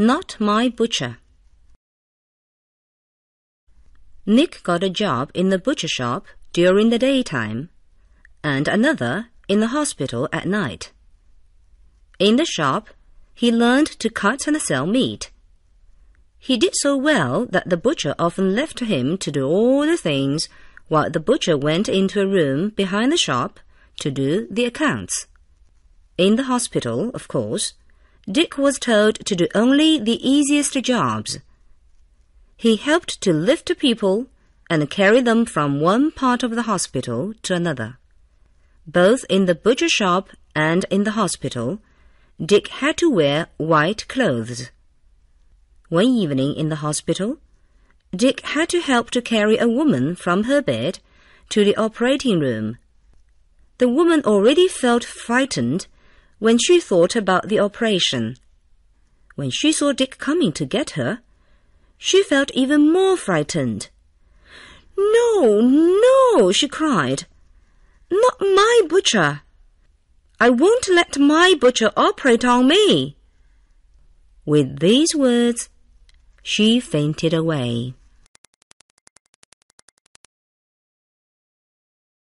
Not my butcher. Nick got a job in the butcher shop during the daytime and another in the hospital at night. In the shop, he learned to cut and sell meat. He did so well that the butcher often left him to do all the things while the butcher went into a room behind the shop to do the accounts. In the hospital, of course, Dick was told to do only the easiest jobs. He helped to lift people and carry them from one part of the hospital to another. Both in the butcher shop and in the hospital, Dick had to wear white clothes. One evening in the hospital, Dick had to help to carry a woman from her bed to the operating room. The woman already felt frightened when she thought about the operation. When she saw Dick coming to get her, she felt even more frightened. No, no, she cried. Not my butcher. I won't let my butcher operate on me. With these words, she fainted away.